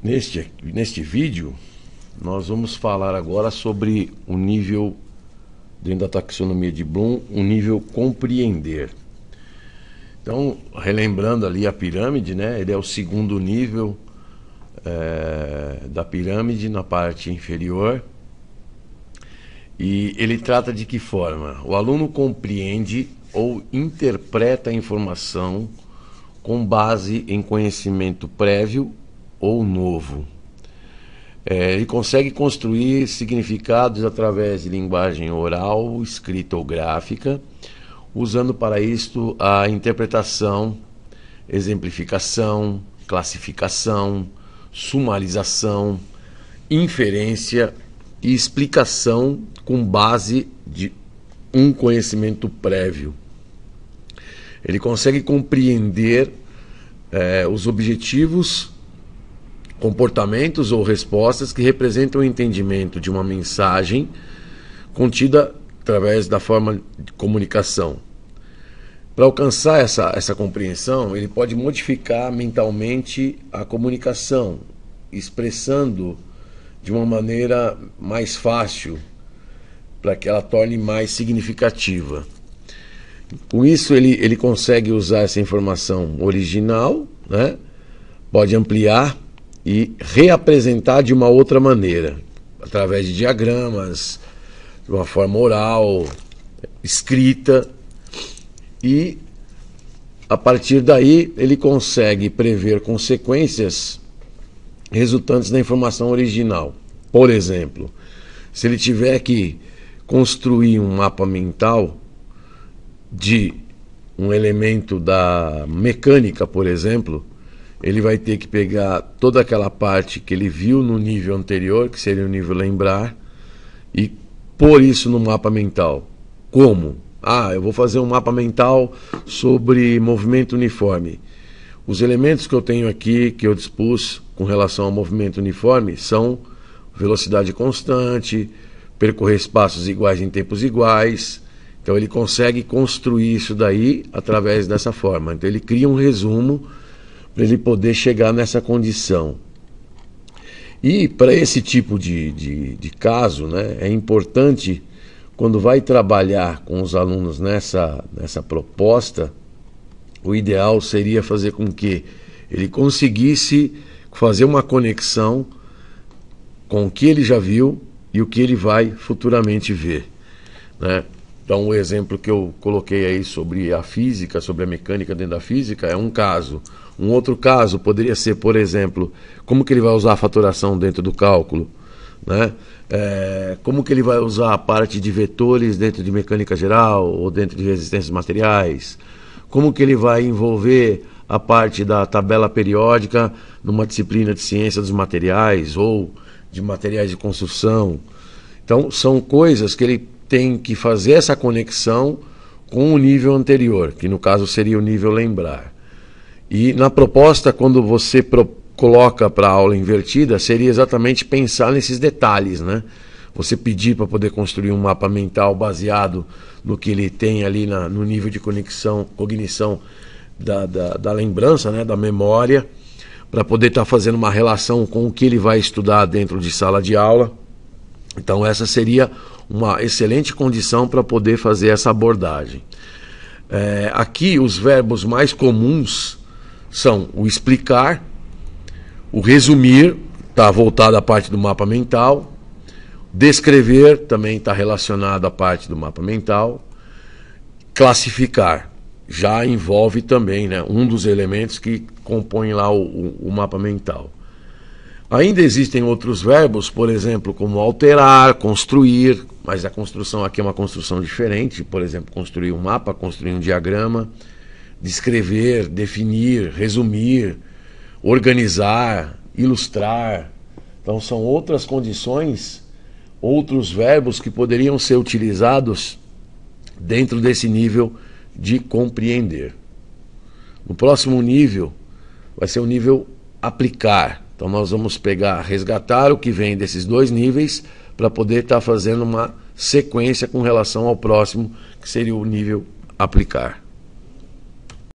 Neste, neste vídeo, nós vamos falar agora sobre o nível, dentro da taxonomia de Bloom, o nível compreender. Então, relembrando ali a pirâmide, né? ele é o segundo nível é, da pirâmide na parte inferior. E ele trata de que forma? O aluno compreende ou interpreta a informação com base em conhecimento prévio ou novo. É, ele consegue construir significados através de linguagem oral, escrita ou gráfica, usando para isto a interpretação, exemplificação, classificação, sumarização, inferência e explicação com base de um conhecimento prévio. Ele consegue compreender é, os objetivos comportamentos ou respostas que representam o entendimento de uma mensagem contida através da forma de comunicação. Para alcançar essa, essa compreensão, ele pode modificar mentalmente a comunicação, expressando de uma maneira mais fácil, para que ela torne mais significativa. Com isso, ele, ele consegue usar essa informação original, né? pode ampliar e reapresentar de uma outra maneira, através de diagramas, de uma forma oral, escrita, e a partir daí ele consegue prever consequências resultantes da informação original. Por exemplo, se ele tiver que construir um mapa mental de um elemento da mecânica, por exemplo, ele vai ter que pegar toda aquela parte que ele viu no nível anterior, que seria o nível lembrar, e pôr isso no mapa mental. Como? Ah, eu vou fazer um mapa mental sobre movimento uniforme. Os elementos que eu tenho aqui, que eu dispus com relação ao movimento uniforme, são velocidade constante, percorrer espaços iguais em tempos iguais. Então ele consegue construir isso daí através dessa forma. Então ele cria um resumo para ele poder chegar nessa condição. E para esse tipo de, de, de caso, né, é importante, quando vai trabalhar com os alunos nessa, nessa proposta, o ideal seria fazer com que ele conseguisse fazer uma conexão com o que ele já viu e o que ele vai futuramente ver. Né? Então, o exemplo que eu coloquei aí sobre a física, sobre a mecânica dentro da física, é um caso. Um outro caso poderia ser, por exemplo, como que ele vai usar a faturação dentro do cálculo, né? É, como que ele vai usar a parte de vetores dentro de mecânica geral ou dentro de resistências materiais? Como que ele vai envolver a parte da tabela periódica numa disciplina de ciência dos materiais ou de materiais de construção? Então, são coisas que ele tem que fazer essa conexão com o nível anterior, que no caso seria o nível lembrar. E na proposta, quando você pro coloca para a aula invertida, seria exatamente pensar nesses detalhes, né? Você pedir para poder construir um mapa mental baseado no que ele tem ali na, no nível de conexão, cognição da, da, da lembrança, né? da memória, para poder estar tá fazendo uma relação com o que ele vai estudar dentro de sala de aula. Então, essa seria uma excelente condição para poder fazer essa abordagem. É, aqui, os verbos mais comuns são o explicar, o resumir, está voltado à parte do mapa mental, descrever também está relacionado à parte do mapa mental, classificar já envolve também né, um dos elementos que compõem lá o, o mapa mental. Ainda existem outros verbos, por exemplo, como alterar, construir, mas a construção aqui é uma construção diferente, por exemplo, construir um mapa, construir um diagrama, descrever, definir, resumir, organizar, ilustrar. Então são outras condições, outros verbos que poderiam ser utilizados dentro desse nível de compreender. No próximo nível vai ser o nível aplicar então nós vamos pegar, resgatar o que vem desses dois níveis para poder estar tá fazendo uma sequência com relação ao próximo, que seria o nível aplicar.